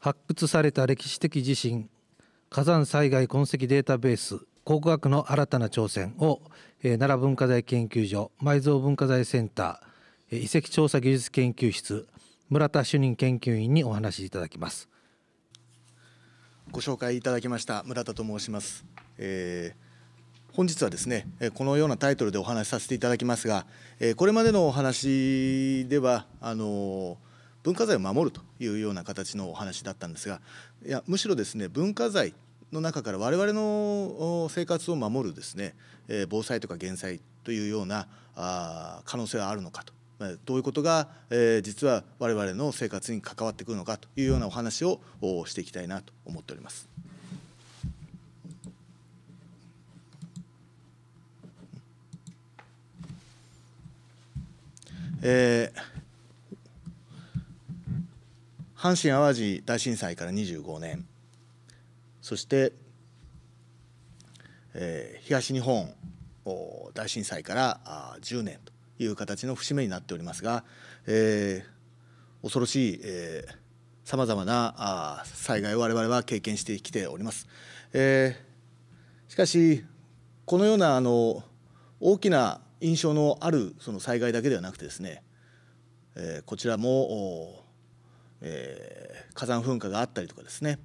発掘された歴史的地震火山災害痕跡データベース考古学の新たな挑戦を、えー、奈良文化財研究所埋蔵文化財センター、えー、遺跡調査技術研究室村田主任研究員にお話しいただきますご紹介いただきました村田と申します、えー本日はですねこのようなタイトルでお話しさせていただきますがこれまでのお話ではあの文化財を守るというような形のお話だったんですがいやむしろですね文化財の中から我々の生活を守るですね、え防災とか減災というようなあ可能性はあるのかとどういうことが、え実は我々の生活に関わってくるのかというようなお話をしていきたいなと思っております。えー阪神・淡路大震災から25年そして、えー、東日本大震災からあ10年という形の節目になっておりますが、えー、恐ろしい、えさまざまなあ災害を我々は経験してきております。えー、しかしこのようなあの大きな印象のあるその災害だけではなくてですね、えー、こちらもえー、火山噴火があったりとかですね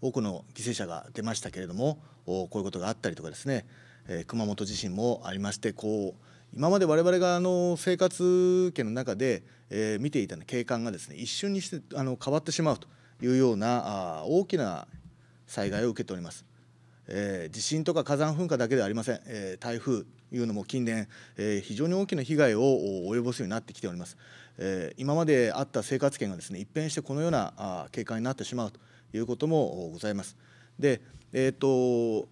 多くの犠牲者が出ましたけれどもこういうことがあったりとかですね、えー、熊本地震もありましてこう今まで我々があの生活圏の中で、えー、見ていた景観がですね一瞬にしてあの変わってしまうというようなあ大きな災害を受けております。えー、地震とか火山噴火だけではありません、えー、台風いうのも近年、えー、非常に大きな被害を及ぼすようになってきております。えー、今まであった生活圏がですね一変してこのようなあ景観になってしまうということもございます。で、えーと、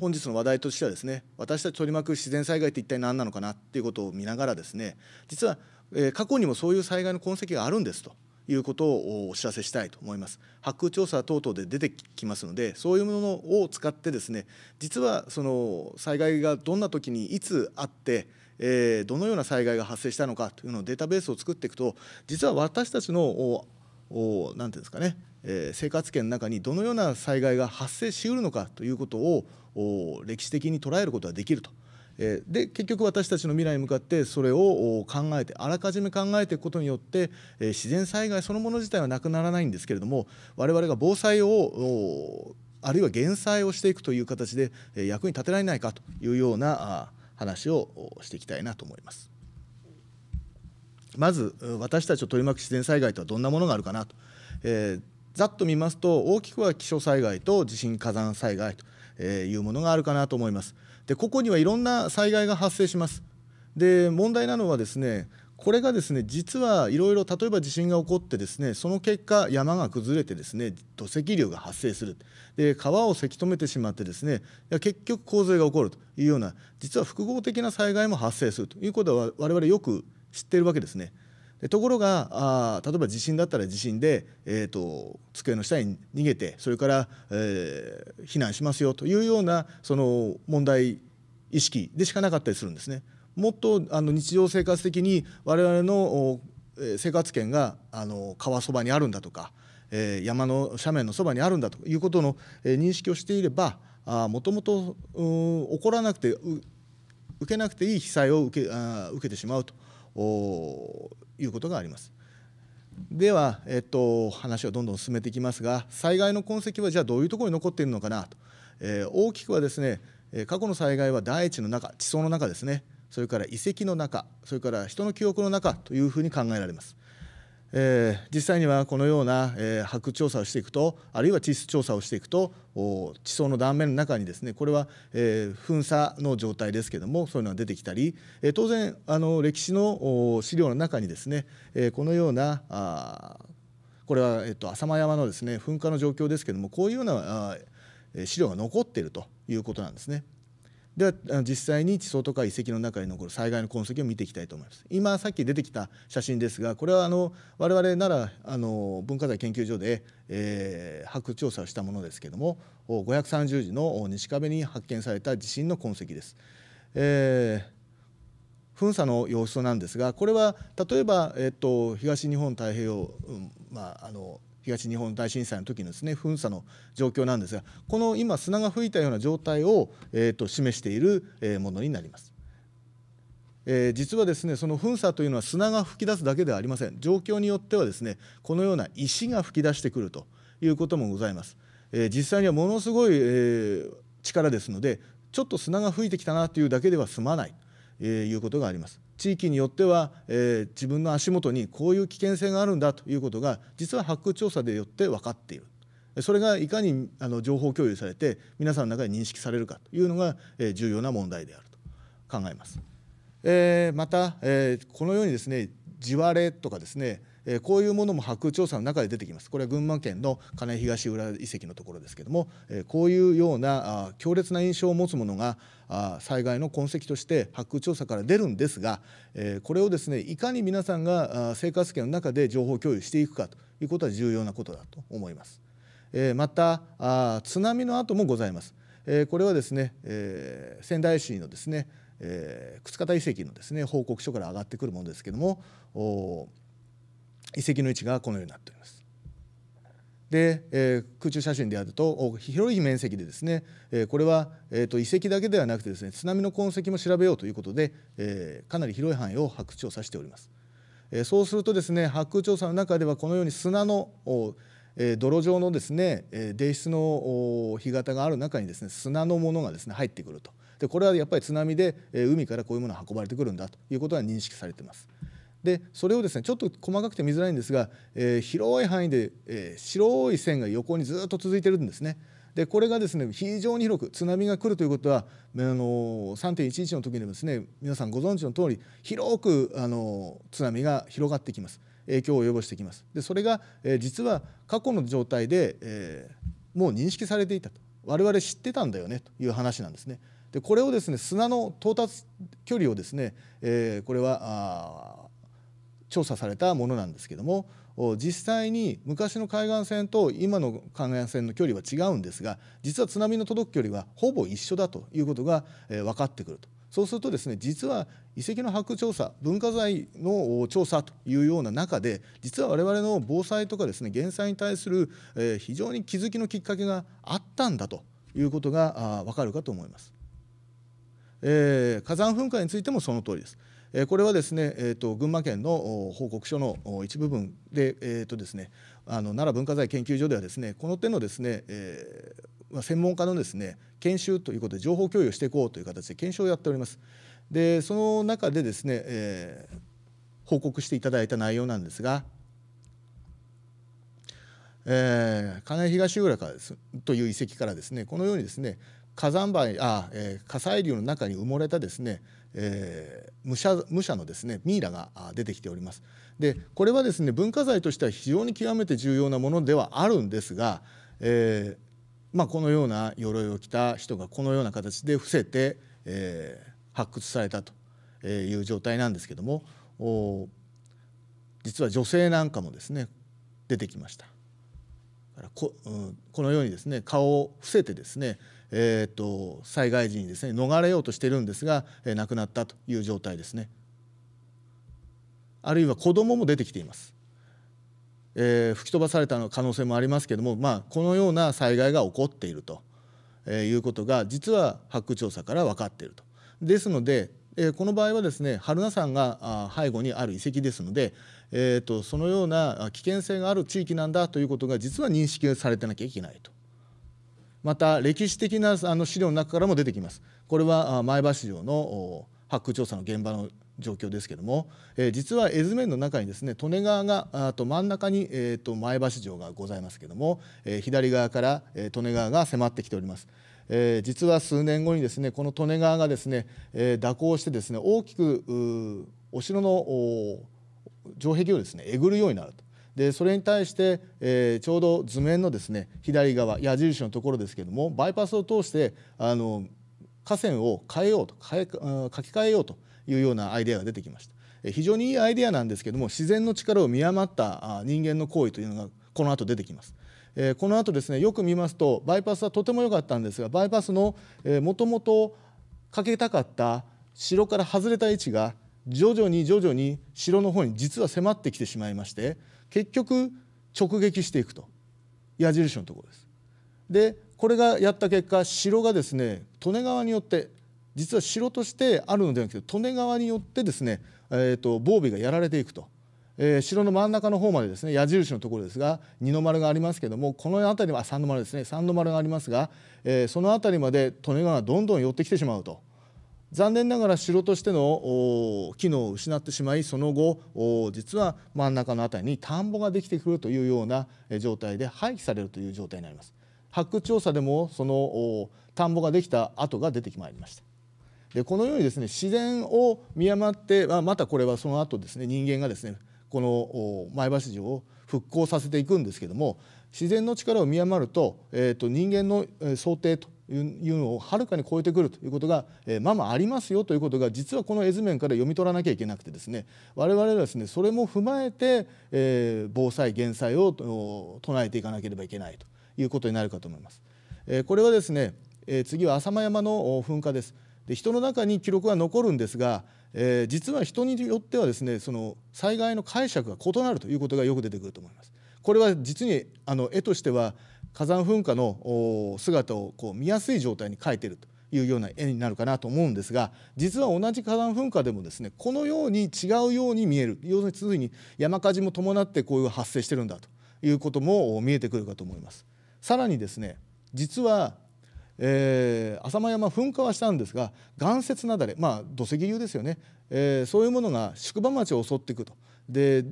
本日の話題としてはですね私たち取り巻く自然災害って一体何なのかなっていうことを見ながらですね実は、えー、過去にもそういう災害の痕跡があるんですということをお知らせしたいと思います。発空調査等々で出てきますので、そういうものを使ってですね、実はその災害がどんな時にいつあって、えー、どのような災害が発生したのかというのをデータベースを作っていくと実は私たちの何ていうんですかね、えー、生活圏の中にどのような災害が発生しうるのかということを歴史的に捉えることができると。えで結局私たちの未来に向かってそれを考えてあらかじめ考えていくことによって、え自然災害そのもの自体はなくならないんですけれども我々が防災をあるいは減災をしていくという形で役に立てられないかというような話をしていきたいなと思います。まず私たちを取り巻く自然災害とはどんなものがあるかなと、えー、ざっと見ますと大きくは気象災害と地震火山災害というものがあるかなと思います。でここにはいろんな災害が発生します。で問題なのはですねこれがですね実はいろいろ例えば地震が起こってですねその結果山が崩れてですね土石流が発生するで川をせき止めてしまってですね結局洪水が起こるというような実は複合的な災害も発生するということは我々よく知っているわけですね。でところがあ例えば地震だったら地震で、えーと、と机の下に逃げてそれから、えー、避難しますよというようなその問題意識でしかなかったりするんですね。もっとあの日常生活的に我々の生活圏があの川そばにあるんだとか、え山の斜面のそばにあるんだということの、え認識をしていればもともと起こらなくて受けなくていい被災を受けあ受けてしまうということがあります。では、えっと、話をどんどん進めていきますが災害の痕跡はじゃあどういうところに残っているのかなと、えー、大きくはですね過去の災害は大地の中地層の中ですねそれから遺跡の中それから人の記憶の中というふうに考えられます。えー、実際にはこのような、えー、白調査をしていくとあるいは地質調査をしていくと地層の断面の中にですねこれは、えー、噴砂の状態ですけどもそういうのが出てきたり、えー、当然あの歴史の資料の中にですね、えー、このようなあこれは、えっと、浅間山のですね噴火の状況ですけどもこういうような資料が残っているということなんですね。では実際に地層とか遺跡の中に残る災害の痕跡を見ていきたいと思います。今さっき出てきた写真ですがこれはあの我々ならあの文化財研究所で、えー、発掘調査をしたものですけども530時の西壁に発見された地震の痕跡です。えー噴砂の様子なんですがこれは例えば、えっと、東日本太平洋、うんまあ、あの東日本大震災の時のですね噴砂の状況なんですがこの今砂が吹いたような状態を、えー、と示しているものになります。えー、実はですねその噴砂というのは砂が噴き出すだけではありません状況によってはですねこのような石が噴き出してくるということもございます、えー、実際にはものすごい、えー、力ですのでちょっと砂が吹いてきたなというだけでは済まないということがあります地域によっては、えー、自分の足元にこういう危険性があるんだということが実は発掘調査でよって分かっている。それがいかにあの情報共有されて皆さんの中で認識されるかというのが、えー、重要な問題であると考えます。えー、また、えー、このようにですね地割れとかですねえこういうものも白掘調査の中で出てきますこれは群馬県の金東浦遺跡のところですけども、えこういうようなあ強烈な印象を持つものがあ災害の痕跡として白掘調査から出るんですが、えこれをですねいかに皆さんがあ生活圏の中で情報共有していくかということは重要なことだと思います。えまたあ津波の後もございます。えこれはですね、え仙台市のですね、えー、靴形遺跡のですね報告書から上がってくるものですけども遺跡の位置がこのようになっております。で、えー、空中写真であると広い面積でですね、えー、これは、えーと、遺跡だけではなくてですね津波の痕跡も調べようということで、えー、かなり広い範囲を発掘調査しております。えー、そうするとですね発掘調査の中ではこのように砂の、え泥状のですね泥質の干潟がある中にですね砂のものがですね入ってくるとでこれはやっぱり津波で、え海からこういうものが運ばれてくるんだということが認識されています。でそれをですねちょっと細かくて見づらいんですが、えー、広い範囲で、えー、白い線が横にずっと続いてるんですね。でこれがですね非常に広く津波が来るということはあの3.11の時にもですね皆さんご存知の通り広くあの津波が広がってきます影響を及ぼしてきますでそれが、えー、実は過去の状態で、えー、もう認識されていたと我々知ってたんだよねという話なんですね。でこれをですね砂の到達距離をですね、えー、これは調査されたものなんですけども実際に昔の海岸線と今の海岸線の距離は違うんですが実は津波の届く距離はほぼ一緒だということが分かってくるとそうするとですね実は遺跡の発掘調査文化財の調査というような中で実は我々の防災とかですね減災に対する非常に気づきのきっかけがあったんだということが分かるかと思います。えー、火山噴火についてもその通りです。これはですね、えーと、群馬県の報告書の一部分で,、えーとですね、あの奈良文化財研究所ではですねこの手のですね、えー、専門家のですね研修ということで情報共有していこうという形で検証をやっております。でその中でですね、えー、報告していただいた内容なんですが、えー、金井東浦からですという遺跡からですねこのようにですね火山灰あ、えー、火砕流の中に埋もれたですねえー、武者武者のですねミイラが出てきております。でこれはですね文化財としては非常に極めて重要なものではあるんですが、えーまあ、このような鎧を着た人がこのような形で伏せて、えー、発掘されたという状態なんですけども実は女性なんかもですね出てきました。こ,、うん、このようにですね顔を伏せてですねえーと、災害時にですね逃れようとしてるんですが、えー、亡くなったという状態ですね。あるいは子どもも出てきています。えー、吹き飛ばされた可能性もありますけども、まあ、このような災害が起こっていると、えー、いうことが実は発掘調査から分かっていると。ですので、えー、この場合はですね榛名山が背後にある遺跡ですので、えーと、とそのような危険性がある地域なんだということが実は認識されてなきゃいけないと。また歴史的なあの資料の中からも出てきます。これは前橋城の発掘調査の現場の状況ですけども、えー、実は絵図面の中にですね利根川があと真ん中に、えー、と前橋城がございますけども、えー、左側から、え利根川が迫ってきております。えー、実は数年後にですねこの利根川がですね、えー、蛇行してですね大きくお城の城壁をですねえぐるようになるとでそれに対して、えー、ちょうど図面のですね左側矢印のところですけどもバイパスを通してあの河川を変えようと変え書き換えようというようなアイデアが出てきました。え非常にいいアイデアなんですけども自然の力を見余った人間の行為というのがこの後出てきます。えー、この後ですねよく見ますとバイパスはとても良かったんですがバイパスのもともとかけたかった城から外れた位置が徐々に徐々に城の方に実は迫ってきてしまいまして結局直撃していくと矢印のところです。でこれがやった結果城がですね利根川によって実は城としてあるのではなくて利根川によってですね、えーと、防備がやられていくと、えー、城の真ん中の方までですね矢印のところですが二の丸がありますけどもこの辺りは三の丸ですね三の丸がありますが、えー、その辺りまで利根川がどんどん寄ってきてしまうと。残念ながら城としての機能を失ってしまいその後実は真ん中の辺りに田んぼができてくるというような状態で廃棄されるという状態になります。発掘調査でもその田んぼができた跡が出てきまいりました。でこのようにですね自然を見誤ってまあ、またこれはその後ですね人間がですねこの前橋城を復興させていくんですけども自然の力を見誤ると,、えー、と人間の想定というのをはるかに超えてくるということが、えー、ままありますよということが実はこの絵図面から読み取らなきゃいけなくてですね我々はですねそれも踏まえて、えー、防災減災を唱えていかなければいけないということになるかと思います。えー、これはですね、え次は浅間山の噴火です。で人の中に記録は残るんですが、え実は人によってはですねその災害の解釈が異なるということがよく出てくると思います。これは実にあの絵としては火山噴火の姿をこう見やすい状態に描いてるというような絵になるかなと思うんですが実は同じ火山噴火でもですねこのように違うように見える要するに山火事も伴ってこういう発生してるんだということも見えてくるかと思います。さらにですね実はえー、浅間山噴火はしたんですが岩雪崩まあ、土石流ですよね、えー、そういうものが宿場町を襲っていくとで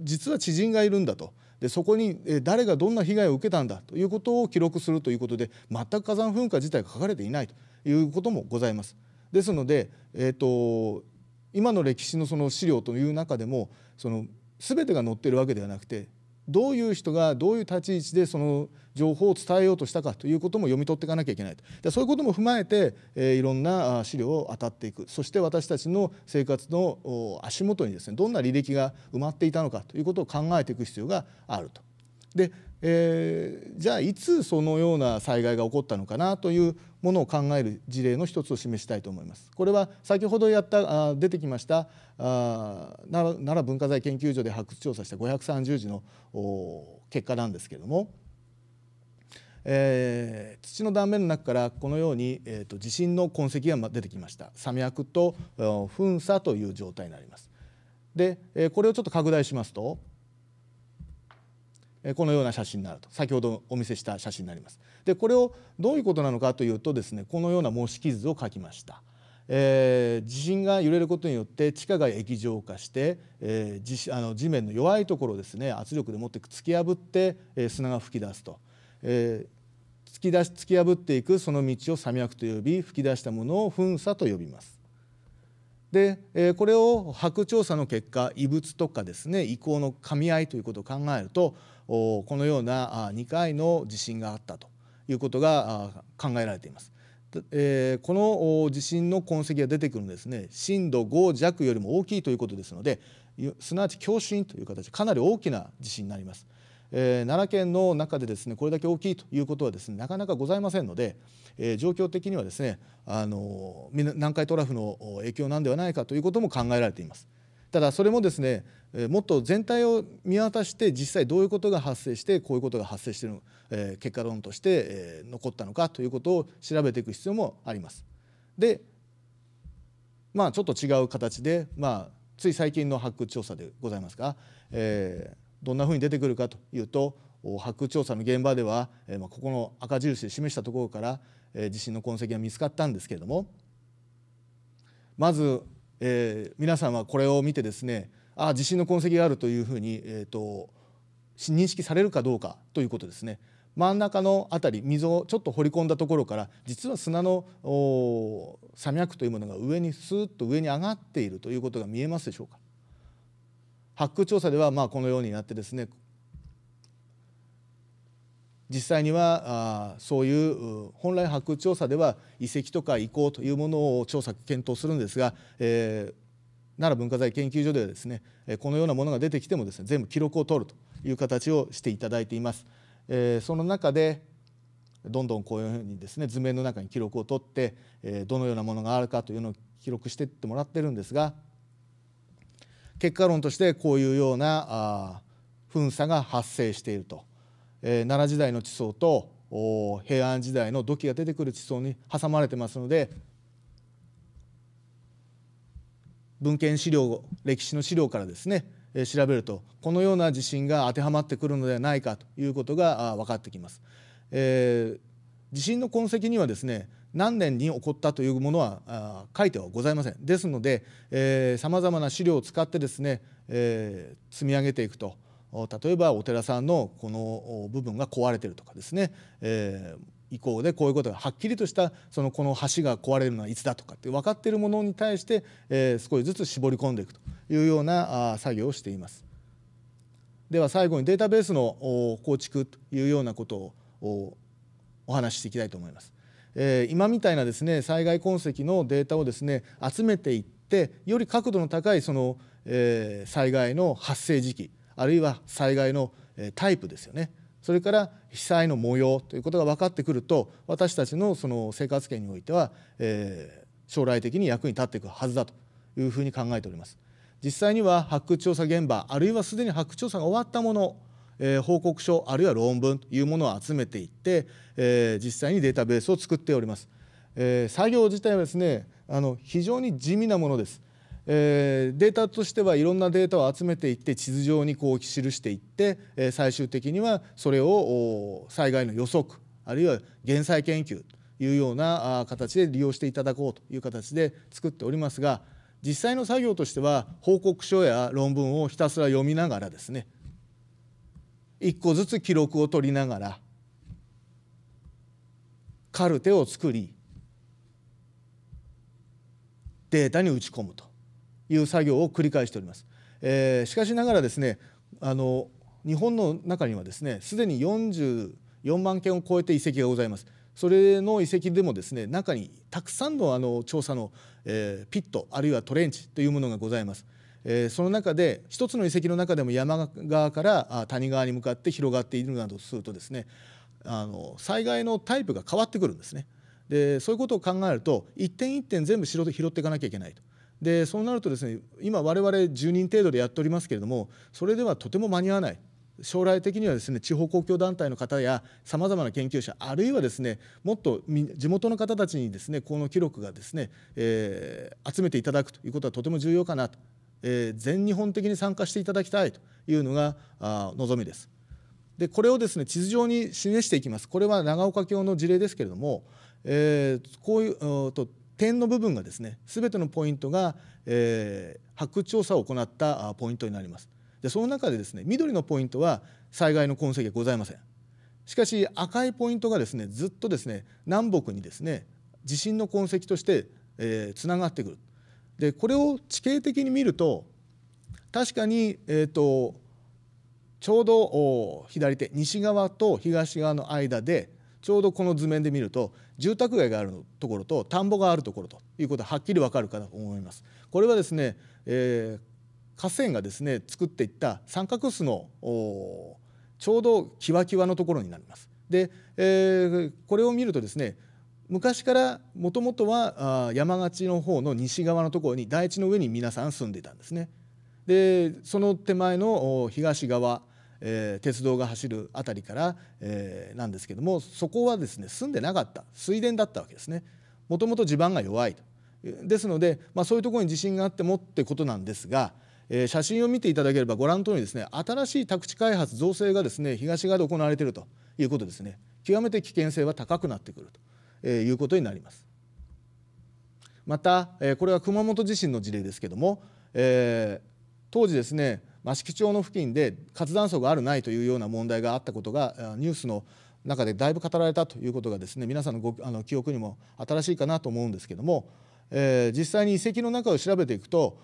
実は知人がいるんだとでそこに誰がどんな被害を受けたんだということを記録するということで全く火山噴火自体が書かれていないということもございます。ですので、えーと、と今の歴史のその資料という中でもその全てが載ってるわけではなくてどういう人がどういう立ち位置でその情報を伝えようとしたかということも読み取っていかなきゃいけないとでそういうことも踏まえて、えー、いろんな資料を当たっていくそして私たちの生活の足元にですねどんな履歴が埋まっていたのかということを考えていく必要があると。でえー、じゃあいつそのような災害が起こったのかなというものを考える事例の一つを示したいと思います。これは先ほどやった出てきましたあ奈良文化財研究所で発掘調査した530字の結果なんですけれども、えー、土の断面の中からこのように、えーと、地震の痕跡が出てきました砂脈と噴砂という状態になります。で、えこれをちょっと拡大しますとこのような写真になると先ほどお見せした写真になりますでこれをどういうことなのかというとですねこのような模式図を書きました。えー、地震が揺れることによって地下が液状化して、えー、あの地面の弱いところをですね圧力でもって突き破って、えー、砂が噴き出すと、えー、突き出し突き破っていくその道を山脈と呼び噴き出したものを噴砂と呼びます。で、えこれを白調査の結果異物とかですね遺構の噛み合いということを考えるとこのような2回の地震があったということが考えられています。えー、この地震の痕跡が出てくるんですね震度5弱よりも大きいということですのですなわち強震という形かなり大きな地震になります、えー、奈良県の中でですねこれだけ大きいということはですねなかなかございませんので、えー、状況的にはですねあの南海トラフの影響なんではないかということも考えられていますただそれもですねえもっと全体を見渡して実際どういうことが発生してこういうことが発生してる、え結果論として、え残ったのかということを調べていく必要もあります。でまあちょっと違う形で、まあ、つい最近の発掘調査でございますが、えー、どんなふうに出てくるかというと発掘調査の現場では、えまあ、ここの赤印で示したところから、え地震の痕跡が見つかったんですけれどもまず、え皆さんはこれを見てですねあ地震の痕跡があるというふうに、えーと、認識されるかどうかということですね。真ん中の辺り溝をちょっと掘り込んだところから実は砂の山脈というものが上にスーッと上に上がっているということが見えますでしょうか発掘調査ではまあこのようになってですね実際にはあそういう本来発掘調査では遺跡とか遺構というものを調査検討するんですが、えー、奈良文化財研究所ではですねこのようなものが出てきてもですね全部記録を取るという形をしていただいています。えー、その中でどんどんこういうふうにですね図面の中に記録を取って、えー、どのようなものがあるかというのを記録していってもらってるんですが結果論としてこういうような噴砂が発生していると、えー、奈良時代の地層と平安時代の土器が出てくる地層に挟まれてますので文献資料歴史の資料からですね調べるとこのような地震が当てはまってくるのではないかということが分かってきます。えー、地震の痕跡にはですね何年に起こったというものは書いてはございませんですのでさまざまな資料を使ってですね、えー、積み上げていくと例えばお寺さんのこの部分が壊れてるとかですね、えー、以降でこういうことがはっきりとしたそのこの橋が壊れるのはいつだとかって分かっているものに対して、えー、少しずつ絞り込んでいくというようなあ作業をしています。では最後にデータベースの構築というようなことをお話ししていきたいと思います。えー、今みたいなですね災害痕跡のデータをですね集めていってより角度の高いその、えー、災害の発生時期あるいは災害のタイプですよねそれから被災の模様ということが分かってくると私たちのその生活圏においては、えー、将来的に役に立っていくはずだというふうに考えております。実際には発掘調査現場あるいはすでに発掘調査が終わったもの、えー、報告書あるいは論文というものを集めていって、えー、実際にデータベースを作っております。えー、作業自体はですねあの非常に地味なものです。えー、データとしてはいろんなデータを集めていって地図上にこう記していって、えー、最終的にはそれを災害の予測あるいは減災研究というような形で利用していただこうという形で作っておりますが実際の作業としては報告書や論文をひたすら読みながらですね一個ずつ記録を取りながらカルテを作りデータに打ち込むという作業を繰り返しております。えー、しかしながらですねあの日本の中にはですねすでに44万件を超えて遺跡がございます。それの遺跡でもですね中にたくさんのあの調査の、えー、ピットあるいはトレンチというものがございます。えー、その中で一つの遺跡の中でも山側から谷側に向かって広がっているなどするとですねあの災害のタイプが変わってくるんですね。でそういうことを考えると一点一点全部拾っていかなきゃいけないと。でそうなるとですね今我々10人程度でやっておりますけれどもそれではとても間に合わない将来的にはですね地方公共団体の方やさまざまな研究者あるいはですねもっと地元の方たちにですねこの記録がですね、えー、集めていただくということはとても重要かなと、えー、全日本的に参加していただきたいというのがあ望みです。でこれをですね地図上に示していきます。これは長岡京の事例ですけれども、えー、こういうと点の部分がですね全てのポイントが、えー、発掘調査を行ったポイントになります。でその中でですね緑のポイントは災害の痕跡がございません。しかし赤いポイントがですねずっとですね南北にですね地震の痕跡としてえー、つながってくる。でこれを地形的に見ると確かに、えーとちょうど左手西側と東側の間でちょうどこの図面で見ると住宅街があるところと田んぼがあるところということははっきりわかるかと思います。これはですね、えー、河川がですね作っていった三角巣のちょうどキワキワのところになります。で、えー、これを見るとですね昔からもともとは山がちの方の西側のところに台地の上に皆さん住んでいたんですね。でその手前の東側えー、鉄道が走る辺りから、えー、なんですけどもそこはですね住んでなかった水田だったわけですね。もともと地盤が弱いとですので、まあ、そういうところに地震があってもってことなんですが、えー、写真を見ていただければご覧のとおりですね新しい宅地開発造成がですね東側で行われているということですね極めて危険性は高くなってくると、えー、いうことになります。また、えー、これは熊本地震の事例ですけども、えー、当時ですね益城町の付近で活断層があるないというような問題があったことがニュースの中でだいぶ語られたということがですね皆さんのごあの記憶にも新しいかなと思うんですけども、えー、実際に遺跡の中を調べていくと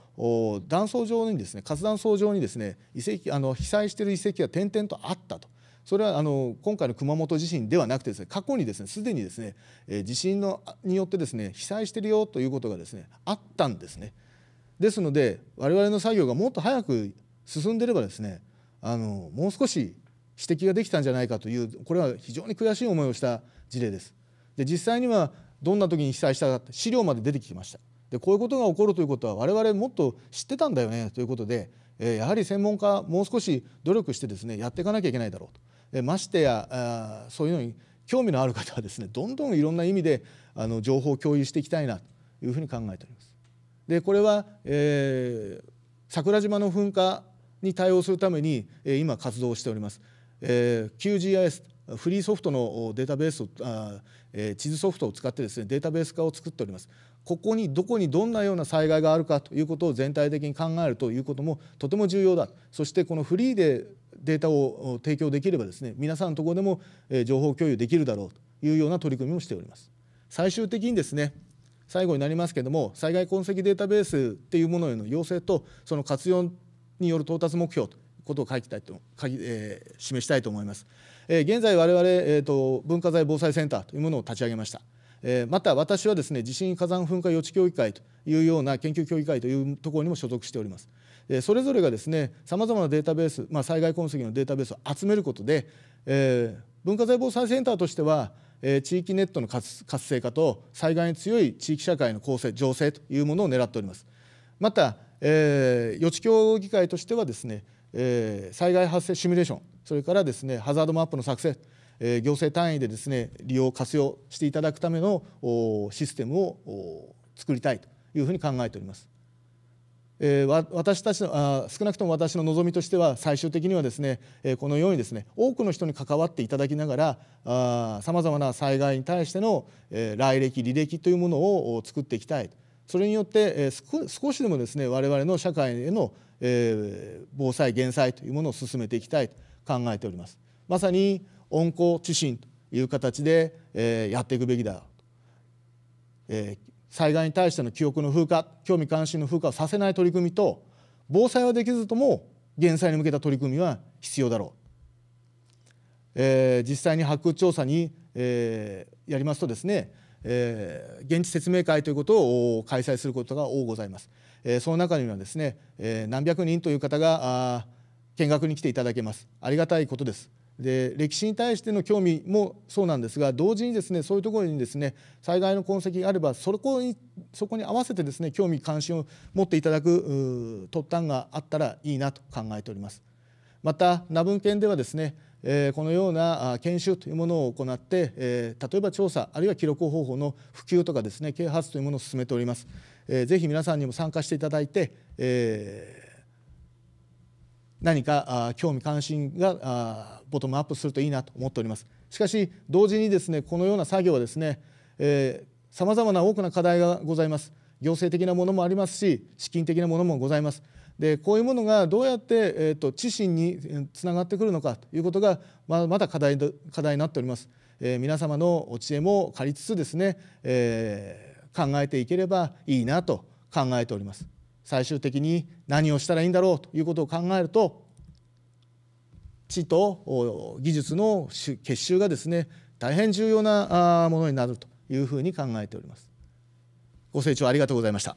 断層上にですね活断層上にですね遺跡あの被災している遺跡が点々とあったと。それはあの今回の熊本地震ではなくてですね過去にですねすでにですね、地震のによってですね被災しているよということがですねあったんですね。ですので我々の作業がもっと早く進んでればですねあのもう少し指摘ができたんじゃないかというこれは非常に悔しい思いをした事例です。で実際にはどんな時に被災したかって資料まで出てきました。でこういうことが起こるということは我々もっと知ってたんだよねということで、えー、やはり専門家もう少し努力してですねやっていかなきゃいけないだろうと。えー、ましてやあそういうのに興味のある方はですねどんどんいろんな意味であの情報を共有していきたいなというふうに考えております。でこれは、えー、桜島の噴火に対応するために、え今活動しております。え QGIS フリーソフトのデータベースをあ、えー、地図ソフトを使ってですねデータベース化を作っております。ここにどこにどんなような災害があるかということを全体的に考えるということもとても重要だ。そしてこのフリーでデータを提供できればですね皆さんのとこでも情報共有できるだろうというような取り組みもしております。最終的にですね最後になりますけども災害痕跡データベースっていうものへの要請とその活用による到達目標ということを書きたいと書き、えー、示したいと思います。えー、現在我々、えーと、文化財防災センターというものを立ち上げました。えー、また私はですね地震火山噴火予知協議会というような研究協議会というところにも所属しております。えー、それぞれがですねさまざまなデータベース、まあ、災害痕跡のデータベースを集めることで、えー、文化財防災センターとしてはえー、地域ネットの活性化と災害に強い地域社会の構成、情勢というものを狙っております。また、えー、予知協議会としてはですね、えー、災害発生シミュレーションそれからですねハザードマップの作成、えー、行政単位でですね利用活用していただくためのシステムを作りたいというふうに考えております。えー、私たちのあ少なくとも私の望みとしては最終的にはですね、えー、このようにですね多くの人に関わっていただきながらさまざまな災害に対しての、えー、来歴履歴というものを作っていきたいそれによって、え少しでもですね我々の社会への、え防災減災というものを進めていきたいと考えております。まさに温厚知信という形で、えやっていくべきだ、え災害に対しての記憶の風化興味関心の風化をさせない取り組みと防災はできずとも減災に向けた取り組みは必要だろう、え実際に発掘調査に、えやりますとですねえー、現地説明会ということを開催することが多ございます。えー、その中にはですね、えー、何百人という方があ見学に来ていただけます。ありがたいことです。で歴史に対しての興味もそうなんですが同時にですねそういうところにですね災害の痕跡があればそこにそこに合わせてですね興味関心を持っていただく突端があったらいいなと考えております。また名文献ではですねえこのような研修というものを行って、え例えば調査あるいは記録方法の普及とかですね啓発というものを進めております。えぜひ皆さんにも参加していただいて、え何か興味関心がボトムアップするといいなと思っております。しかし同時にですねこのような作業はですねさまざまな多くの課題がございます。行政的なものもありますし資金的なものもございます。でこういうものがどうやって、えーと、と知心につながってくるのかということがままだ課題課題になっております。えー、皆様のお知恵も借りつつですね、えー、考えていければいいなと考えております。最終的に何をしたらいいんだろうということを考えると知と技術の結集がですね大変重要なものになるというふうに考えております。ご清聴ありがとうございました。